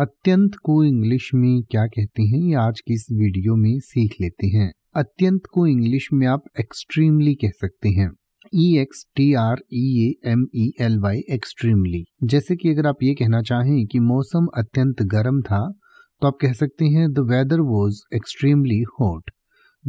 अत्यंत को इंग्लिश में क्या कहते हैं ये आज की इस वीडियो में सीख लेते हैं अत्यंत को इंग्लिश में आप एक्सट्रीमली कह सकते हैं E X T R E M E L Y extremely जैसे कि अगर आप ये कहना चाहें कि मौसम अत्यंत गर्म था तो आप कह सकते हैं the weather was extremely hot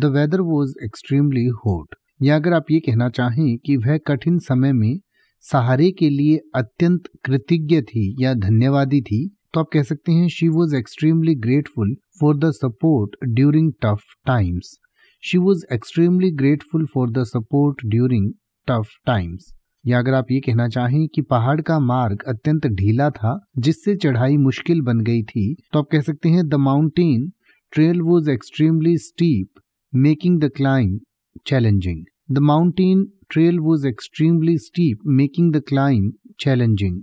the weather was extremely hot या अगर आप ये कहना चाहें कि वह कठिन समय में सहारे के लिए अत्यंत कृतज्ञ थी या धन्यवादी थी तो आप कह सकते हैं she was extremely grateful for the support during tough times she was extremely grateful for the support during tough times या अगर आप ये कहना चाहें कि पहाड़ का मार्ग अत्यंत ढीला था जिससे चढ़ाई मुश्किल बन गई थी तो आप कह सकते हैं the mountain trail was extremely steep making the climb challenging the mountain trail was extremely steep making the climb challenging